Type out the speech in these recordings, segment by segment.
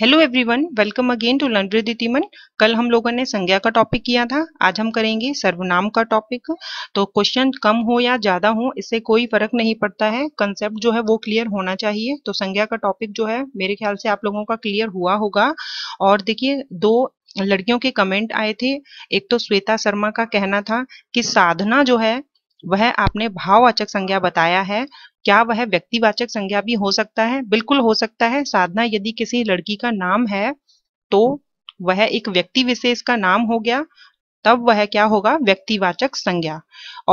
hello everyone welcome again to लंड्री दितिमन कल हम लोगों ने संज्ञा का टॉपिक किया था आज हम करेंगे सर्वनाम का टॉपिक तो क्वेश्चन कम हो या ज़्यादा हो इससे कोई फर्क नहीं पड़ता है कंसेप्ट जो है वो क्लियर होना चाहिए तो संज्ञा का टॉपिक जो है मेरे ख्याल से आप लोगों का क्लियर हुआ होगा और देखिए दो लड़कियों के कमेंट आए थे एक तो श्वेता शर्मा का कहना था कि साधना जो है वह आपने भाववाचक संज्ञा बताया है क्या वह व्यक्तिवाचक संज्ञा भी हो सकता है बिल्कुल हो सकता है साधना यदि किसी लड़की का नाम है तो वह एक व्यक्ति विशेष का नाम हो गया तब वह क्या होगा व्यक्तिवाचक संज्ञा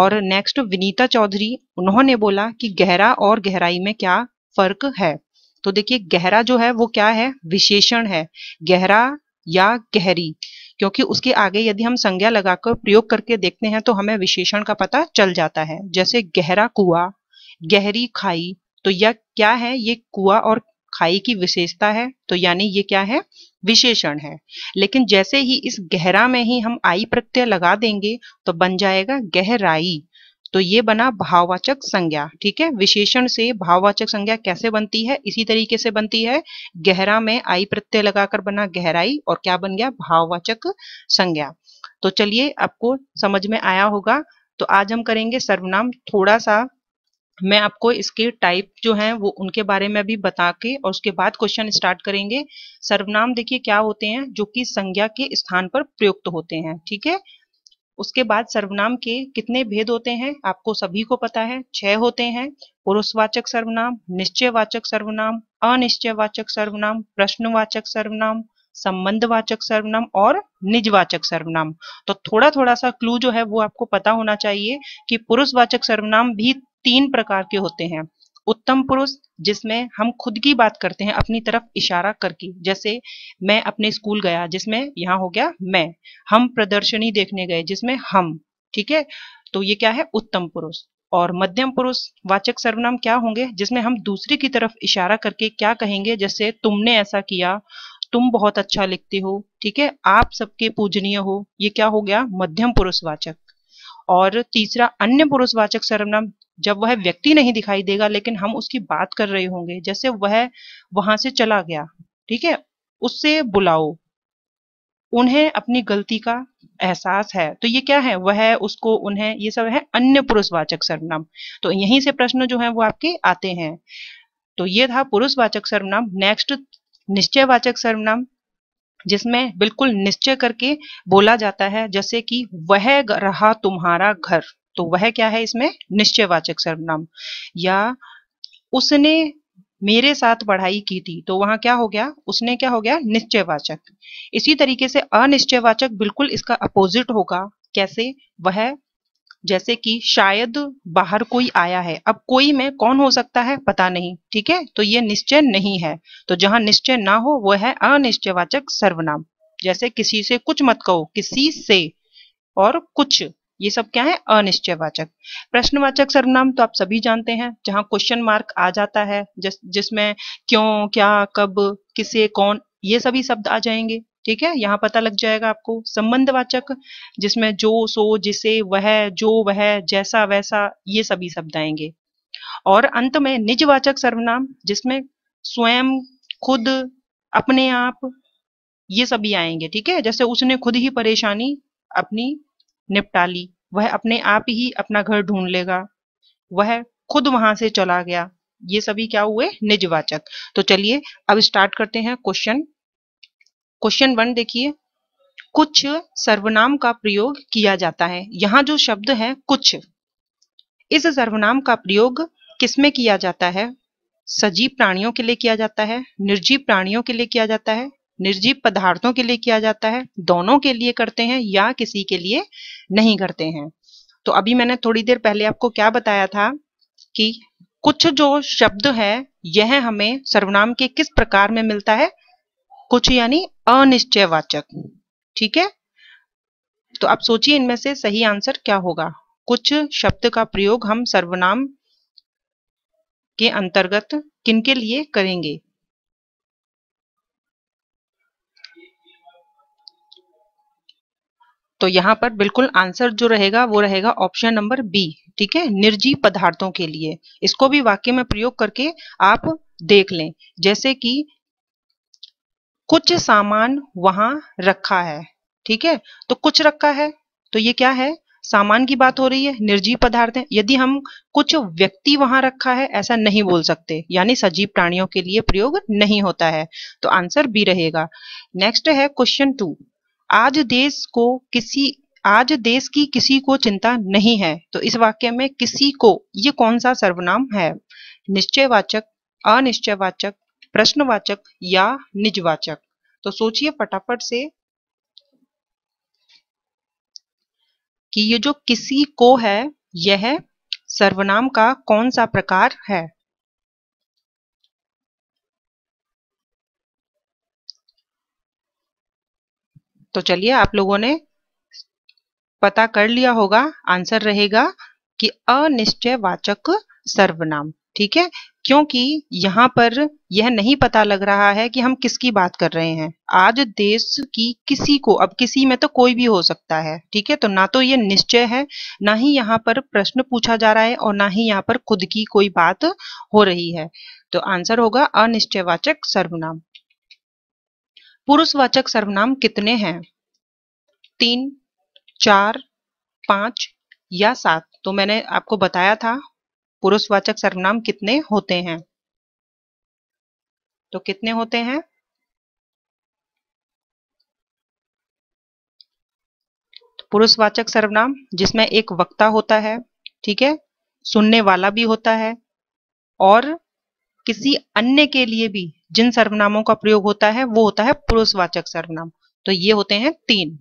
और नेक्स्ट विनीता चौधरी उन्होंने बोला कि गहरा और गहराई में क्या फर्क है तो देखिए गहरा जो है वो क्या है विशेषण है गहरा या गहरी क्योंकि उसके आगे यदि हम संज्ञा लगाकर प्रयोग करके देखते हैं तो हमें विशेषण का पता चल जाता है जैसे गहरा कुआ गहरी खाई तो यह क्या है ये कुआ और खाई की विशेषता है तो यानी ये क्या है विशेषण है लेकिन जैसे ही इस गहरा में ही हम आई प्रत्यय लगा देंगे तो बन जाएगा गहराई तो ये बना भाववाचक संज्ञा ठीक है विशेषण से भाववाचक संज्ञा कैसे बनती है इसी तरीके से बनती है गहरा में आई प्रत्यय लगाकर बना गहराई और क्या बन गया भाववाचक संज्ञा तो चलिए आपको समझ में आया होगा तो आज हम करेंगे सर्वनाम थोड़ा सा मैं आपको इसके टाइप जो है वो उनके बारे में अभी बता के और उसके बाद क्वेश्चन स्टार्ट करेंगे सर्वनाम देखिए क्या होते हैं जो कि संज्ञा के स्थान पर प्रयुक्त होते हैं ठीक है उसके बाद सर्वनाम के कितने भेद होते हैं आपको सभी को पता है छह होते हैं पुरुषवाचक सर्वनाम निश्चयवाचक सर्वनाम अनिश्चयवाचक सर्वनाम प्रश्नवाचक सर्वनाम संबंधवाचक सर्वनाम और निजवाचक सर्वनाम तो थोड़ा थोड़ा सा क्लू जो है वो आपको पता होना चाहिए कि पुरुषवाचक सर्वनाम भी तीन प्रकार के होते हैं उत्तम पुरुष जिसमें हम खुद की बात करते हैं अपनी तरफ इशारा करके जैसे मैं अपने स्कूल गया जिसमें यहाँ हो गया मैं हम प्रदर्शनी देखने गए जिसमें हम ठीक है तो ये क्या है उत्तम पुरुष और मध्यम पुरुष वाचक सर्वनाम क्या होंगे जिसमें हम दूसरे की तरफ इशारा करके क्या कहेंगे जैसे तुमने ऐसा किया तुम बहुत अच्छा लिखते हो ठीक है आप सबके पूजनीय हो ये क्या हो गया मध्यम पुरुषवाचक और तीसरा अन्य पुरुषवाचक सर्वनाम जब वह व्यक्ति नहीं दिखाई देगा लेकिन हम उसकी बात कर रहे होंगे जैसे वह वहां से चला गया ठीक है उससे बुलाओ उन्हें अपनी गलती का एहसास है तो ये क्या है वह उसको उन्हें ये सब है अन्य पुरुषवाचक सर्वनाम तो यहीं से प्रश्न जो है वो आपके आते हैं तो ये था पुरुषवाचक सर्वनाम नेक्स्ट निश्चयवाचक सर्वनाम जिसमें बिल्कुल निश्चय करके बोला जाता है जैसे कि वह रहा तुम्हारा घर तो वह क्या है इसमें निश्चयवाचक सर्वनाम या उसने मेरे साथ पढ़ाई की थी तो वहां क्या हो गया उसने क्या हो गया निश्चयवाचक इसी तरीके से अनिश्चयवाचक बिल्कुल इसका अपोजिट होगा कैसे वह जैसे कि शायद बाहर कोई आया है अब कोई में कौन हो सकता है पता नहीं ठीक है तो ये निश्चय नहीं है तो जहां निश्चय ना हो वह है अनिश्चयवाचक सर्वनाम जैसे किसी से कुछ मत कहो किसी से और कुछ ये सब क्या है अनिश्चयवाचक प्रश्नवाचक सर्वनाम तो आप सभी जानते हैं जहां क्वेश्चन मार्क आ जाता है जिस जिसमें क्यों क्या कब किसे कौन ये सभी शब्द आ जाएंगे ठीक है यहाँ पता लग जाएगा आपको संबंधवाचक जिसमें जो सो जिसे वह जो वह जैसा वैसा ये सभी शब्द आएंगे और अंत में निजवाचक सर्वनाम जिसमें स्वयं खुद अपने आप ये सभी आएंगे ठीक है जैसे उसने खुद ही परेशानी अपनी निपटा ली वह अपने आप ही अपना घर ढूंढ लेगा वह खुद वहां से चला गया ये सभी क्या हुए निजवाचक तो चलिए अब स्टार्ट करते हैं क्वेश्चन क्वेश्चन वन देखिए कुछ सर्वनाम का प्रयोग किया जाता है यहाँ जो शब्द है कुछ इस सर्वनाम का प्रयोग किसमें किया जाता है सजीव प्राणियों के लिए किया जाता है निर्जीव प्राणियों के लिए किया जाता है निर्जीव पदार्थों के लिए किया जाता है दोनों के लिए करते हैं या किसी के लिए नहीं करते हैं तो अभी मैंने थोड़ी देर पहले आपको क्या बताया था कि कुछ जो शब्द है यह हमें सर्वनाम के किस प्रकार में मिलता है कुछ यानी अनिश्चयवाचक ठीक है तो आप सोचिए इनमें से सही आंसर क्या होगा कुछ शब्द का प्रयोग हम सर्वनाम के अंतर्गत किनके लिए करेंगे तो यहां पर बिल्कुल आंसर जो रहेगा वो रहेगा ऑप्शन नंबर बी ठीक है निर्जीव पदार्थों के लिए इसको भी वाक्य में प्रयोग करके आप देख लें जैसे कि कुछ सामान वहां रखा है ठीक है तो कुछ रखा है तो ये क्या है सामान की बात हो रही है निर्जीव पदार्थ है यदि हम कुछ व्यक्ति वहां रखा है ऐसा नहीं बोल सकते यानी सजीव प्राणियों के लिए प्रयोग नहीं होता है तो आंसर बी रहेगा नेक्स्ट है क्वेश्चन टू आज देश को किसी आज देश की किसी को चिंता नहीं है तो इस वाक्य में किसी को ये कौन सा सर्वनाम है निश्चयवाचक अनिश्चयवाचक प्रश्नवाचक या निजवाचक तो सोचिए फटाफट से कि ये जो किसी को है यह सर्वनाम का कौन सा प्रकार है तो चलिए आप लोगों ने पता कर लिया होगा आंसर रहेगा कि अनिश्चयवाचक सर्वनाम ठीक है क्योंकि यहाँ पर यह नहीं पता लग रहा है कि हम किसकी बात कर रहे हैं आज देश की किसी को अब किसी में तो कोई भी हो सकता है ठीक है तो ना तो ये निश्चय है ना ही यहाँ पर प्रश्न पूछा जा रहा है और ना ही यहाँ पर खुद की कोई बात हो रही है तो आंसर होगा अनिश्चयवाचक सर्वनाम पुरुषवाचक सर्वनाम कितने हैं तीन चार पांच या सात तो मैंने आपको बताया था पुरुषवाचक सर्वनाम कितने होते हैं तो कितने होते हैं तो पुरुषवाचक सर्वनाम जिसमें एक वक्ता होता है ठीक है सुनने वाला भी होता है और किसी अन्य के लिए भी जिन सर्वनामों का प्रयोग होता है वो होता है पुरुषवाचक सर्वनाम तो ये होते हैं तीन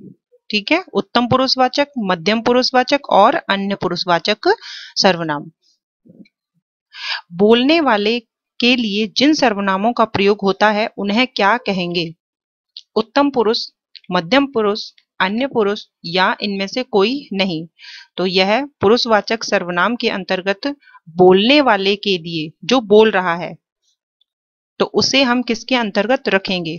ठीक है उत्तम पुरुषवाचक मध्यम पुरुषवाचक और अन्य पुरुषवाचक सर्वनाम बोलने वाले के लिए जिन सर्वनामों का प्रयोग होता है उन्हें क्या कहेंगे उत्तम पुरुष मध्यम पुरुष अन्य पुरुष या इनमें से कोई नहीं तो यह पुरुषवाचक सर्वनाम के अंतर्गत बोलने वाले के लिए जो बोल रहा है तो उसे हम किसके अंतर्गत रखेंगे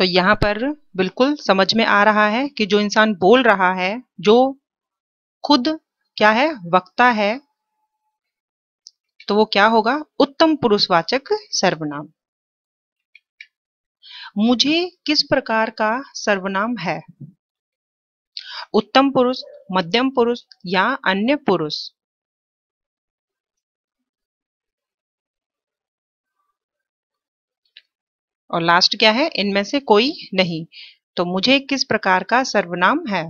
तो यहाँ पर बिल्कुल समझ में आ रहा है कि जो इंसान बोल रहा है जो खुद क्या है वक्ता है तो वो क्या होगा उत्तम पुरुषवाचक सर्वनाम मुझे किस प्रकार का सर्वनाम है उत्तम पुरुष मध्यम पुरुष या अन्य पुरुष और लास्ट क्या है इनमें से कोई नहीं तो मुझे किस प्रकार का सर्वनाम है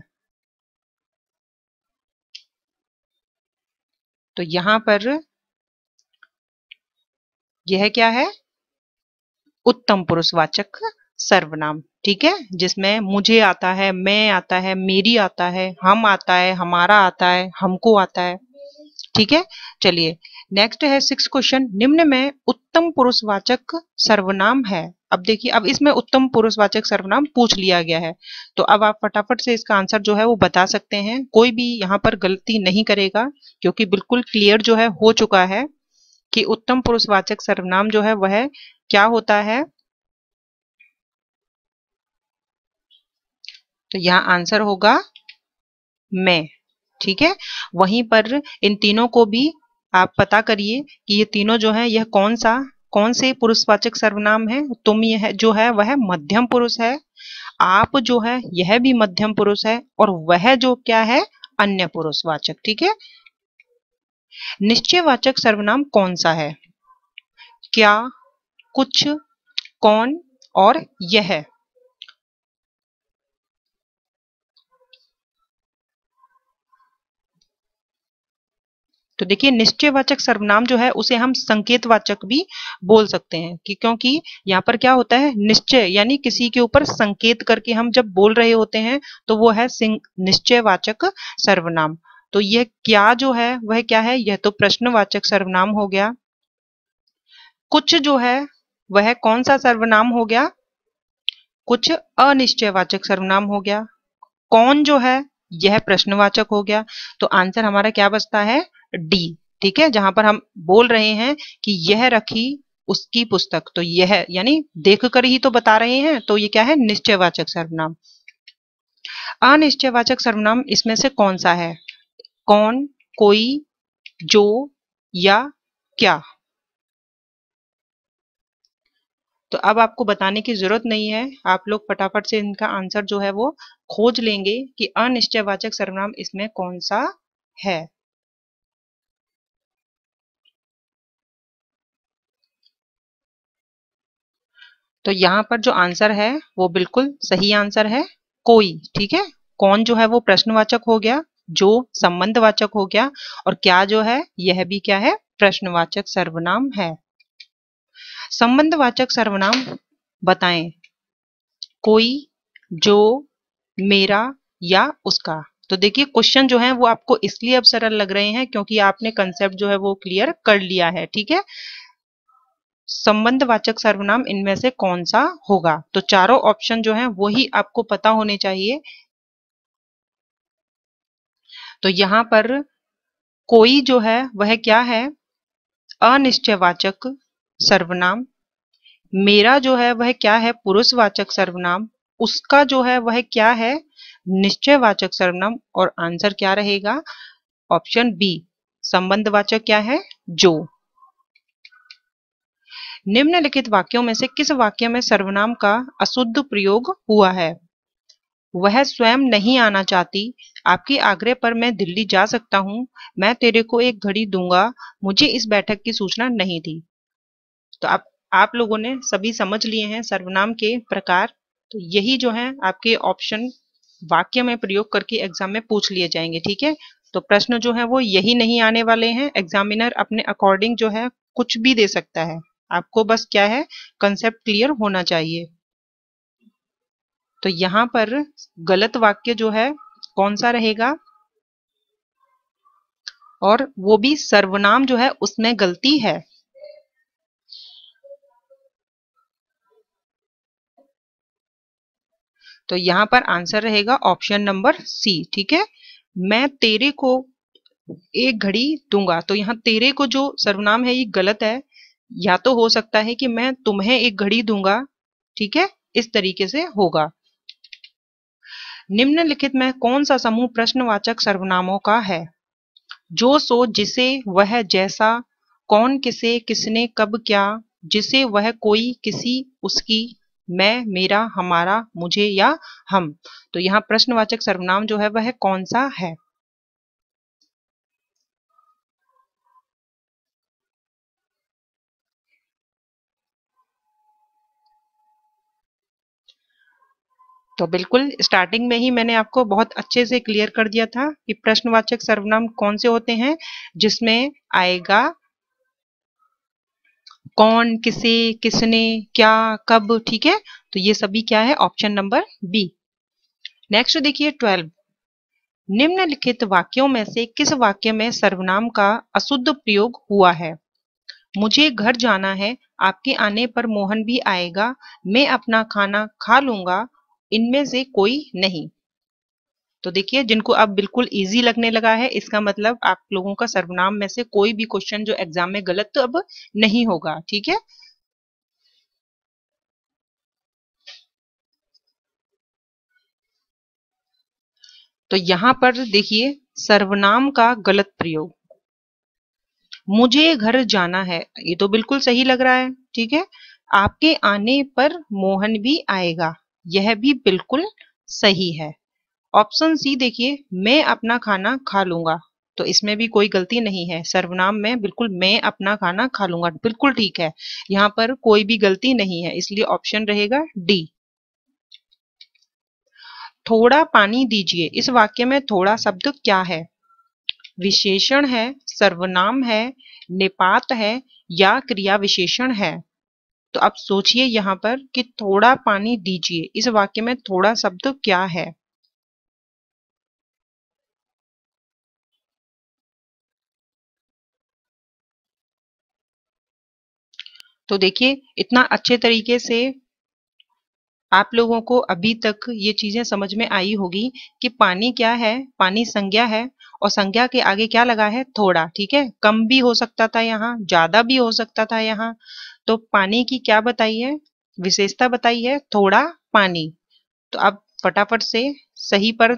तो यहां पर यह क्या है उत्तम पुरुषवाचक सर्वनाम ठीक है जिसमें मुझे आता है मैं आता है मेरी आता है हम आता है हमारा आता है हमको आता है ठीक है चलिए नेक्स्ट है सिक्स क्वेश्चन निम्न में उत्तम पुरुषवाचक सर्वनाम है अब देखिए अब इसमें उत्तम पुरुषवाचक सर्वनाम पूछ लिया गया है तो अब आप फटाफट से इसका आंसर जो है वो बता सकते हैं कोई भी यहाँ पर गलती नहीं करेगा क्योंकि बिल्कुल क्लियर जो है हो चुका है कि उत्तम पुरुषवाचक सर्वनाम जो है वह क्या होता है तो यहाँ आंसर होगा मैं ठीक है वहीं पर इन तीनों को भी आप पता करिए कि ये तीनों जो है यह कौन सा कौन से पुरुषवाचक सर्वनाम है तुम यह जो है वह मध्यम पुरुष है आप जो है यह भी मध्यम पुरुष है और वह जो क्या है अन्य पुरुषवाचक ठीक है निश्चयवाचक सर्वनाम कौन सा है क्या कुछ कौन और यह तो देखिए निश्चयवाचक सर्वनाम जो है उसे हम संकेतवाचक भी बोल सकते हैं कि क्योंकि यहाँ पर क्या होता है निश्चय यानी किसी के ऊपर संकेत करके हम जब बोल रहे होते हैं तो वो है निश्चयवाचक सर्वनाम तो यह क्या जो है वह क्या है यह तो प्रश्नवाचक सर्वनाम हो गया कुछ जो है वह कौन सा सर्वनाम हो गया कुछ अनिश्चयवाचक सर्वनाम हो गया कौन जो है यह प्रश्नवाचक हो गया तो आंसर हमारा क्या बचता है डी ठीक है जहां पर हम बोल रहे हैं कि यह रखी उसकी पुस्तक तो यह यानी देखकर ही तो बता रहे हैं तो ये क्या है निश्चयवाचक सर्वनाम अनिश्चयवाचक सर्वनाम इसमें से कौन सा है कौन कोई जो या क्या तो अब आपको बताने की जरूरत नहीं है आप लोग फटाफट से इनका आंसर जो है वो खोज लेंगे कि अनिश्चयवाचक सर्वनाम इसमें कौन सा है तो यहाँ पर जो आंसर है वो बिल्कुल सही आंसर है कोई ठीक है कौन जो है वो प्रश्नवाचक हो गया जो संबंधवाचक हो गया और क्या जो है यह भी क्या है प्रश्नवाचक सर्वनाम है संबंधवाचक सर्वनाम बताएं कोई जो मेरा या उसका तो देखिए क्वेश्चन जो है वो आपको इसलिए अब सरल लग रहे हैं क्योंकि आपने कंसेप्ट जो है वो क्लियर कर लिया है ठीक है संबंधवाचक सर्वनाम इनमें से कौन सा होगा तो चारों ऑप्शन जो है वो ही आपको पता होने चाहिए तो यहां पर कोई जो है वह क्या है अनिश्चयवाचक सर्वनाम मेरा जो है वह क्या है पुरुषवाचक सर्वनाम उसका जो है वह क्या है निश्चयवाचक सर्वनाम और आंसर क्या रहेगा ऑप्शन बी संबंधवाचक क्या है जो निम्नलिखित वाक्यों में से किस वाक्य में सर्वनाम का अशुद्ध प्रयोग हुआ है वह स्वयं नहीं आना चाहती आपके आग्रह पर मैं दिल्ली जा सकता हूँ मैं तेरे को एक घड़ी दूंगा मुझे इस बैठक की सूचना नहीं थी तो आप आप लोगों ने सभी समझ लिए हैं सर्वनाम के प्रकार तो यही जो है आपके ऑप्शन वाक्य में प्रयोग करके एग्जाम में पूछ लिए जाएंगे ठीक है तो प्रश्न जो है वो यही नहीं आने वाले हैं एग्जामिनर अपने अकॉर्डिंग जो है कुछ भी दे सकता है आपको बस क्या है कंसेप्ट क्लियर होना चाहिए तो यहां पर गलत वाक्य जो है कौन सा रहेगा और वो भी सर्वनाम जो है उसमें गलती है तो यहां पर आंसर रहेगा ऑप्शन नंबर सी ठीक है मैं तेरे को एक घड़ी दूंगा तो यहां तेरे को जो सर्वनाम है ये गलत है या तो हो सकता है कि मैं तुम्हें एक घड़ी दूंगा ठीक है इस तरीके से होगा निम्नलिखित में कौन सा समूह प्रश्नवाचक सर्वनामों का है जो सो जिसे वह जैसा कौन किसे किसने कब क्या जिसे वह कोई किसी उसकी मैं मेरा हमारा मुझे या हम तो यहाँ प्रश्नवाचक सर्वनाम जो है वह कौन सा है तो बिल्कुल स्टार्टिंग में ही मैंने आपको बहुत अच्छे से क्लियर कर दिया था कि प्रश्नवाचक सर्वनाम कौन से होते हैं जिसमें आएगा कौन किसे किसने क्या कब ठीक है तो ये सभी क्या है ऑप्शन नंबर बी नेक्स्ट देखिए ट्वेल्व निम्नलिखित वाक्यों में से किस वाक्य में सर्वनाम का अशुद्ध प्रयोग हुआ है मुझे घर जाना है आपके आने पर मोहन भी आएगा मैं अपना खाना खा लूंगा इनमें से कोई नहीं तो देखिए जिनको अब बिल्कुल इजी लगने लगा है इसका मतलब आप लोगों का सर्वनाम में से कोई भी क्वेश्चन जो एग्जाम में गलत तो अब नहीं होगा ठीक है तो यहां पर देखिए सर्वनाम का गलत प्रयोग मुझे घर जाना है ये तो बिल्कुल सही लग रहा है ठीक है आपके आने पर मोहन भी आएगा यह भी बिल्कुल सही है ऑप्शन सी देखिए मैं अपना खाना खा लूंगा तो इसमें भी कोई गलती नहीं है सर्वनाम में बिल्कुल मैं अपना खाना खा लूंगा बिल्कुल ठीक है यहाँ पर कोई भी गलती नहीं है इसलिए ऑप्शन रहेगा डी थोड़ा पानी दीजिए इस वाक्य में थोड़ा शब्द क्या है विशेषण है सर्वनाम है निपात है या क्रिया विशेषण है तो आप सोचिए यहाँ पर कि थोड़ा पानी दीजिए इस वाक्य में थोड़ा शब्द तो क्या है तो देखिए इतना अच्छे तरीके से आप लोगों को अभी तक ये चीजें समझ में आई होगी कि पानी क्या है पानी संज्ञा है और संज्ञा के आगे क्या लगा है थोड़ा ठीक है कम भी हो सकता था यहाँ ज्यादा भी हो सकता था यहाँ तो पानी की क्या बताई है विशेषता बताई है थोड़ा पानी तो अब फटाफट से सही पर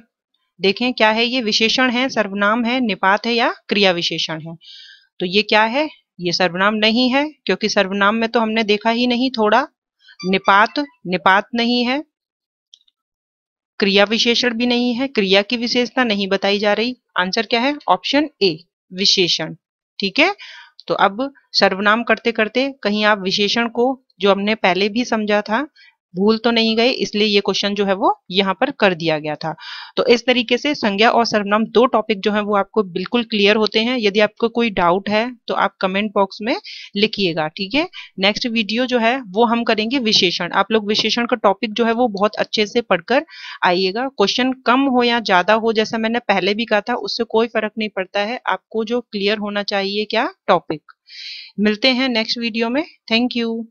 देखें क्या है ये विशेषण है सर्वनाम है निपात है या क्रिया विशेषण है तो ये क्या है ये सर्वनाम नहीं है क्योंकि सर्वनाम में तो हमने देखा ही नहीं थोड़ा निपात निपात नहीं है क्रिया विशेषण भी नहीं है क्रिया की विशेषता नहीं बताई जा रही आंसर क्या है ऑप्शन ए विशेषण ठीक है तो अब सर्वनाम करते करते कहीं आप विशेषण को जो हमने पहले भी समझा था भूल तो नहीं गए इसलिए ये क्वेश्चन जो है वो यहाँ पर कर दिया गया था तो इस तरीके से संज्ञा और सर्वनाम दो टॉपिक जो है वो आपको बिल्कुल क्लियर होते हैं यदि आपको कोई डाउट है तो आप कमेंट बॉक्स में लिखिएगा ठीक है नेक्स्ट वीडियो जो है वो हम करेंगे विशेषण आप लोग विशेषण का टॉपिक जो है वो बहुत अच्छे से पढ़कर आइएगा क्वेश्चन कम हो या ज्यादा हो जैसा मैंने पहले भी कहा था उससे कोई फर्क नहीं पड़ता है आपको जो क्लियर होना चाहिए क्या टॉपिक मिलते हैं नेक्स्ट वीडियो में थैंक यू